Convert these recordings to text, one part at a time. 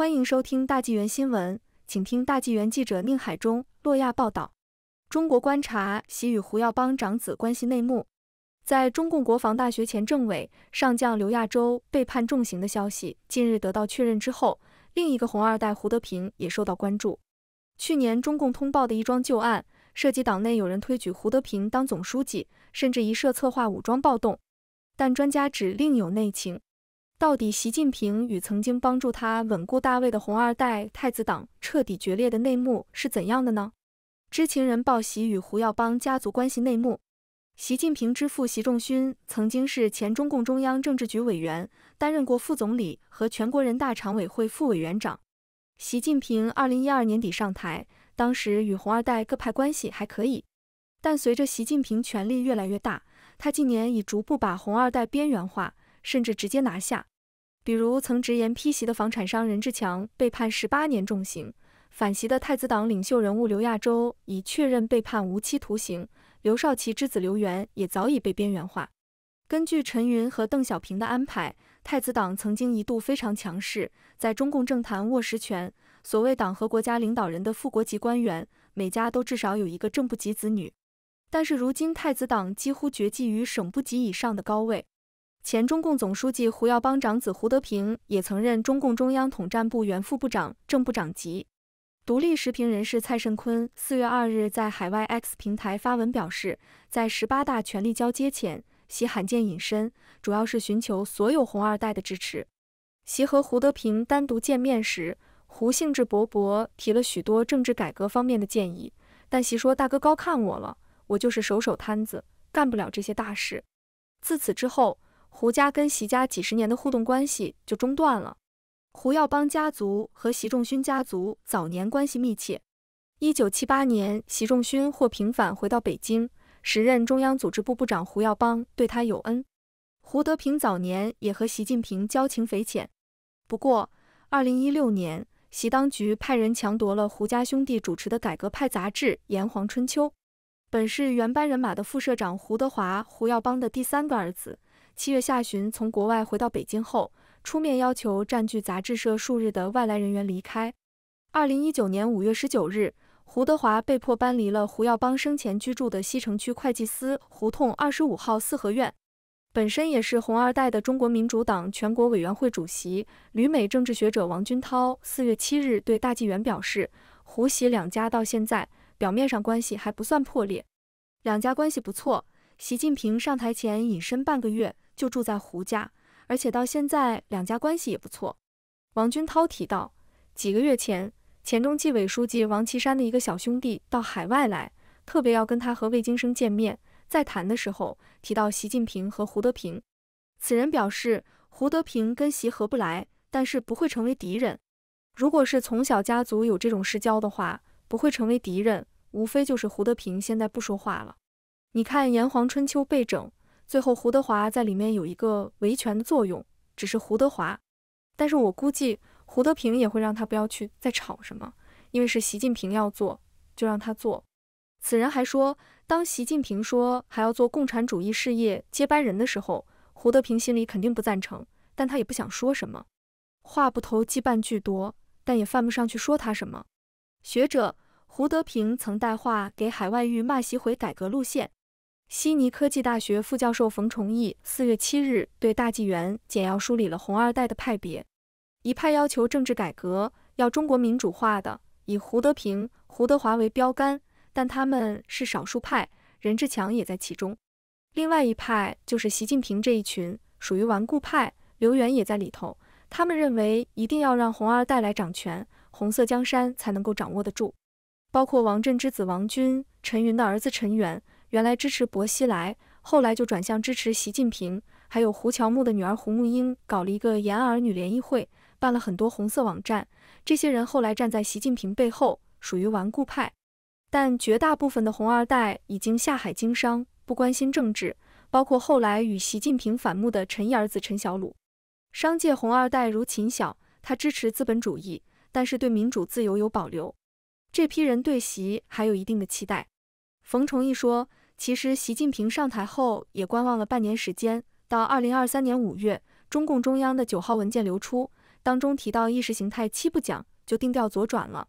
欢迎收听大纪元新闻，请听大纪元记者宁海中、洛亚报道。中国观察习与胡耀邦长子关系内幕，在中共国防大学前政委上将刘亚洲被判重刑的消息近日得到确认之后，另一个红二代胡德平也受到关注。去年中共通报的一桩旧案，涉及党内有人推举胡德平当总书记，甚至疑涉策划武装暴动，但专家指另有内情。到底习近平与曾经帮助他稳固大位的“红二代”太子党彻底决裂的内幕是怎样的呢？知情人报喜与胡耀邦家族关系内幕：习近平之父习仲勋曾经是前中共中央政治局委员，担任过副总理和全国人大常委会副委员长。习近平二零一二年底上台，当时与“红二代”各派关系还可以，但随着习近平权力越来越大，他近年已逐步把“红二代”边缘化，甚至直接拿下。比如，曾直言批袭的房产商任志强被判十八年重刑；反袭的太子党领袖人物刘亚洲已确认被判无期徒刑。刘少奇之子刘源也早已被边缘化。根据陈云和邓小平的安排，太子党曾经一度非常强势，在中共政坛握实权。所谓党和国家领导人的副国级官员，每家都至少有一个正部级子女。但是如今，太子党几乎绝迹于省部级以上的高位。前中共总书记胡耀邦长子胡德平也曾任中共中央统战部原副部长、正部长级。独立时评人士蔡盛坤四月二日在海外 X 平台发文表示，在十八大权力交接前，习罕见隐身，主要是寻求所有红二代的支持。习和胡德平单独见面时，胡兴致勃勃提了许多政治改革方面的建议，但习说：“大哥高看我了，我就是手手摊子，干不了这些大事。”自此之后。胡家跟席家几十年的互动关系就中断了。胡耀邦家族和习仲勋家族早年关系密切。一九七八年，习仲勋获平反回到北京，时任中央组织部部长胡耀邦对他有恩。胡德平早年也和习近平交情匪浅。不过，二零一六年，习当局派人强夺了胡家兄弟主持的改革派杂志《炎黄春秋》，本是原班人马的副社长胡德华（胡耀邦的第三个儿子）。七月下旬从国外回到北京后，出面要求占据杂志社数日的外来人员离开。二零一九年五月十九日，胡德华被迫搬离了胡耀邦生前居住的西城区会计司胡同二十五号四合院。本身也是红二代的中国民主党全国委员会主席、旅美政治学者王军涛，四月七日对《大纪元》表示，胡喜两家到现在表面上关系还不算破裂，两家关系不错。习近平上台前隐身半个月。就住在胡家，而且到现在两家关系也不错。王军涛提到，几个月前，前中纪委书记王岐山的一个小兄弟到海外来，特别要跟他和魏京生见面，在谈的时候提到习近平和胡德平。此人表示，胡德平跟习合不来，但是不会成为敌人。如果是从小家族有这种世交的话，不会成为敌人，无非就是胡德平现在不说话了。你看《炎黄春秋》被整。最后，胡德华在里面有一个维权的作用，只是胡德华，但是我估计胡德平也会让他不要去再吵什么，因为是习近平要做，就让他做。此人还说，当习近平说还要做共产主义事业接班人的时候，胡德平心里肯定不赞成，但他也不想说什么。话不投机半句多，但也犯不上去说他什么。学者胡德平曾带话给海外域骂习回改革路线。悉尼科技大学副教授冯崇义四月七日对大纪元简要梳理了红二代的派别，一派要求政治改革，要中国民主化的，以胡德平、胡德华为标杆，但他们是少数派，任志强也在其中。另外一派就是习近平这一群，属于顽固派，刘源也在里头。他们认为一定要让红二代来掌权，红色江山才能够掌握得住，包括王震之子王军、陈云的儿子陈元。原来支持薄熙来，后来就转向支持习近平。还有胡乔木的女儿胡木英搞了一个延安儿女联谊会，办了很多红色网站。这些人后来站在习近平背后，属于顽固派。但绝大部分的红二代已经下海经商，不关心政治。包括后来与习近平反目的陈毅儿子陈小鲁。商界红二代如秦晓，他支持资本主义，但是对民主自由有保留。这批人对习还有一定的期待。冯崇义说。其实，习近平上台后也观望了半年时间，到二零二三年五月，中共中央的九号文件流出，当中提到意识形态七不讲，就定调左转了。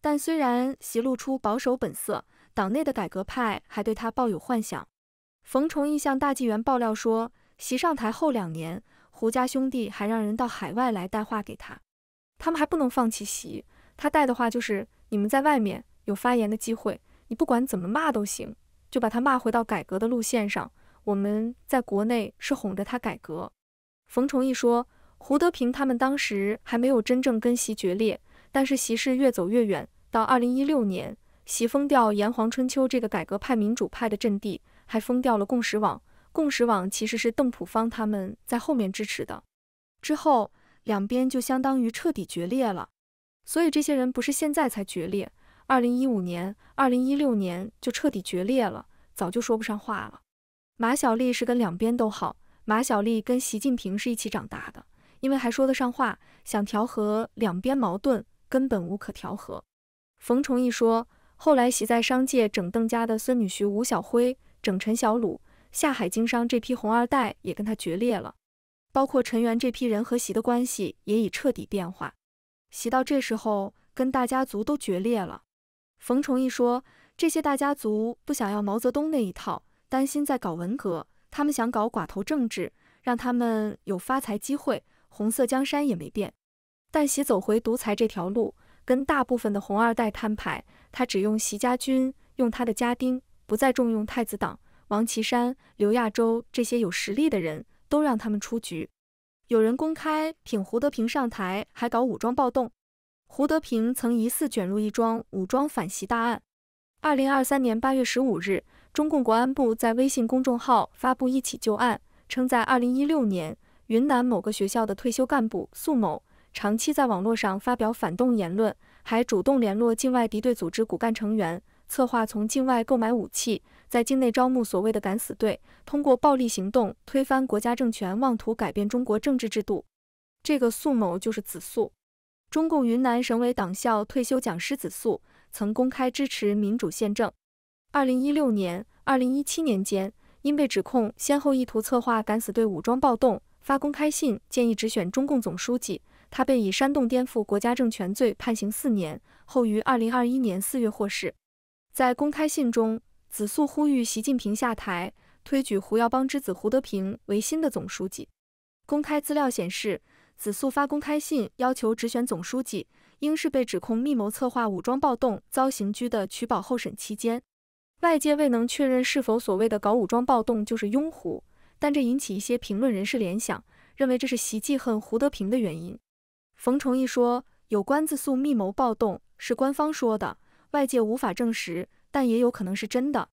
但虽然习露出保守本色，党内的改革派还对他抱有幻想。冯崇义向大纪元爆料说，习上台后两年，胡家兄弟还让人到海外来带话给他，他们还不能放弃习，他带的话就是，你们在外面有发言的机会，你不管怎么骂都行。就把他骂回到改革的路线上。我们在国内是哄着他改革。冯崇义说，胡德平他们当时还没有真正跟习决裂，但是习是越走越远。到二零一六年，习封掉炎黄春秋这个改革派、民主派的阵地，还封掉了共识网。共识网其实是邓普方他们在后面支持的。之后两边就相当于彻底决裂了。所以这些人不是现在才决裂。二零一五年、二零一六年就彻底决裂了，早就说不上话了。马小丽是跟两边都好，马小丽跟习近平是一起长大的，因为还说得上话，想调和两边矛盾，根本无可调和。冯崇义说，后来习在商界整邓家的孙女婿吴小辉，整陈小鲁下海经商，这批红二代也跟他决裂了，包括陈元这批人和习的关系也已彻底变化。习到这时候跟大家族都决裂了。冯崇义说：“这些大家族不想要毛泽东那一套，担心在搞文革，他们想搞寡头政治，让他们有发财机会。红色江山也没变，但习走回独裁这条路，跟大部分的红二代摊牌。他只用习家军，用他的家丁，不再重用太子党王岐山、刘亚洲这些有实力的人，都让他们出局。有人公开挺胡德平上台，还搞武装暴动。”胡德平曾疑似卷入一桩武装反袭大案。二零二三年八月十五日，中共国安部在微信公众号发布一起旧案，称在二零一六年，云南某个学校的退休干部素某，长期在网络上发表反动言论，还主动联络境外敌对组织骨干成员，策划从境外购买武器，在境内招募所谓的敢死队，通过暴力行动推翻国家政权，妄图改变中国政治制度。这个素某就是子素。中共云南省委党校退休讲师子素曾公开支持民主宪政。二零一六年、二零一七年间，因被指控先后意图策划敢死队武装暴动，发公开信建议直选中共总书记，他被以煽动颠覆国家政权罪判刑四年。后于二零二一年四月获释。在公开信中，子素呼吁习近平下台，推举胡耀邦之子胡德平为新的总书记。公开资料显示。子素发公开信，要求直选总书记，应是被指控密谋策划武装暴动遭刑拘的取保候审期间。外界未能确认是否所谓的搞武装暴动就是拥护，但这引起一些评论人士联想，认为这是习记恨胡德平的原因。冯崇义说，有关自诉密谋暴动是官方说的，外界无法证实，但也有可能是真的。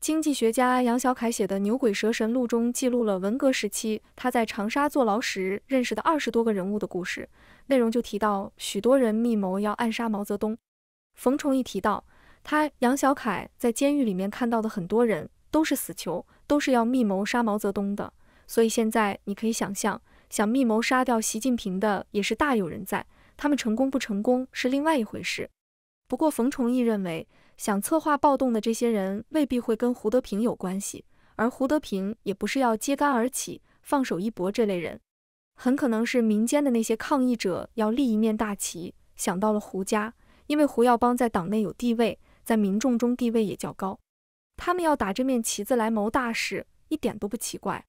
经济学家杨小凯写的《牛鬼蛇神录》中记录了文革时期他在长沙坐牢时认识的二十多个人物的故事，内容就提到许多人密谋要暗杀毛泽东。冯崇义提到，他杨小凯在监狱里面看到的很多人都是死囚，都是要密谋杀毛泽东的。所以现在你可以想象，想密谋杀掉习近平的也是大有人在，他们成功不成功是另外一回事。不过冯崇义认为。想策划暴动的这些人未必会跟胡德平有关系，而胡德平也不是要揭竿而起、放手一搏这类人，很可能是民间的那些抗议者要立一面大旗，想到了胡家，因为胡耀邦在党内有地位，在民众中地位也较高，他们要打这面旗子来谋大事，一点都不奇怪。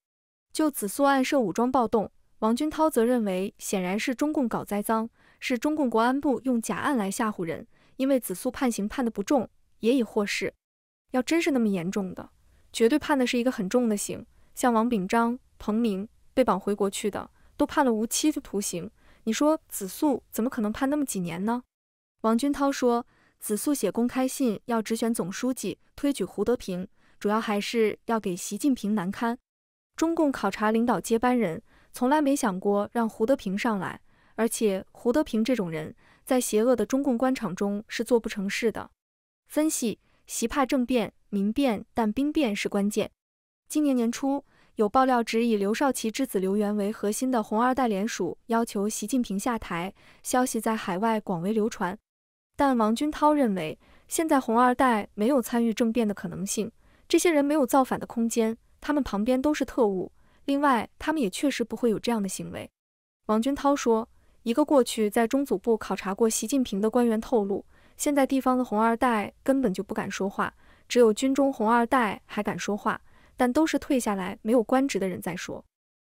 就子苏案涉武装暴动，王军涛则认为，显然是中共搞栽赃，是中共国安部用假案来吓唬人，因为子苏判刑判的不重。也已获释。要真是那么严重的，绝对判的是一个很重的刑。像王炳章、彭明被绑回国去的，都判了无期的徒刑。你说子素怎么可能判那么几年呢？王军涛说，子素写公开信要直选总书记，推举胡德平，主要还是要给习近平难堪。中共考察领导接班人，从来没想过让胡德平上来。而且胡德平这种人在邪恶的中共官场中是做不成事的。分析：习怕政变、民变，但兵变是关键。今年年初，有爆料指以刘少奇之子刘源为核心的“红二代”联署要求习近平下台，消息在海外广为流传。但王军涛认为，现在“红二代”没有参与政变的可能性，这些人没有造反的空间，他们旁边都是特务。另外，他们也确实不会有这样的行为。王军涛说：“一个过去在中组部考察过习近平的官员透露。”现在地方的红二代根本就不敢说话，只有军中红二代还敢说话，但都是退下来没有官职的人在说。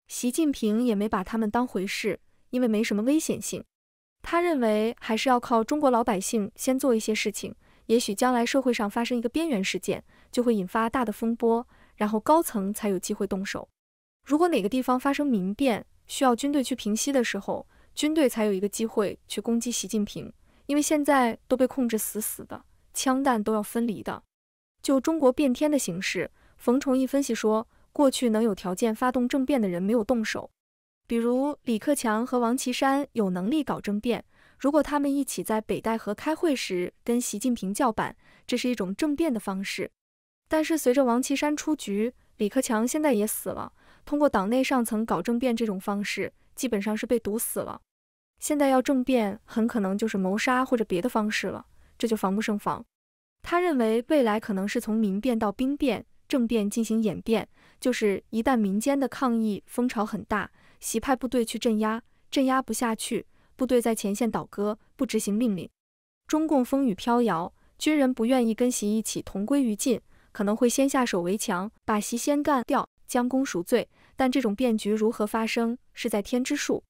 习近平也没把他们当回事，因为没什么危险性。他认为还是要靠中国老百姓先做一些事情，也许将来社会上发生一个边缘事件，就会引发大的风波，然后高层才有机会动手。如果哪个地方发生民变，需要军队去平息的时候，军队才有一个机会去攻击习近平。因为现在都被控制死死的，枪弹都要分离的。就中国变天的形势，冯崇义分析说，过去能有条件发动政变的人没有动手，比如李克强和王岐山有能力搞政变，如果他们一起在北戴河开会时跟习近平叫板，这是一种政变的方式。但是随着王岐山出局，李克强现在也死了，通过党内上层搞政变这种方式，基本上是被堵死了。现在要政变，很可能就是谋杀或者别的方式了，这就防不胜防。他认为未来可能是从民变到兵变、政变进行演变，就是一旦民间的抗议风潮很大，习派部队去镇压，镇压不下去，部队在前线倒戈，不执行命令，中共风雨飘摇，军人不愿意跟习一起同归于尽，可能会先下手为强，把习先干掉，将功赎罪。但这种变局如何发生，是在天之数。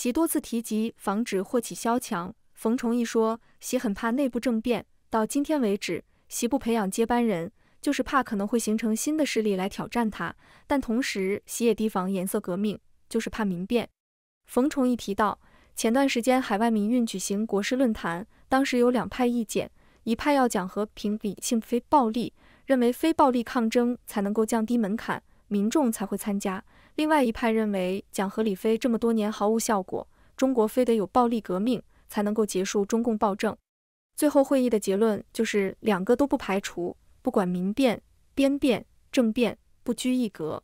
习多次提及防止祸起萧墙。冯崇义说，习很怕内部政变。到今天为止，习不培养接班人，就是怕可能会形成新的势力来挑战他。但同时，习也提防颜色革命，就是怕民变。冯崇义提到，前段时间海外民运举行国事论坛，当时有两派意见，一派要讲和平理性非暴力，认为非暴力抗争才能够降低门槛。民众才会参加。另外一派认为，讲和理非这么多年毫无效果，中国非得有暴力革命才能够结束中共暴政。最后会议的结论就是两个都不排除，不管民变、边变、政变，不拘一格。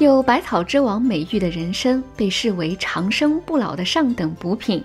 有百草之王美誉的人参，被视为长生不老的上等补品。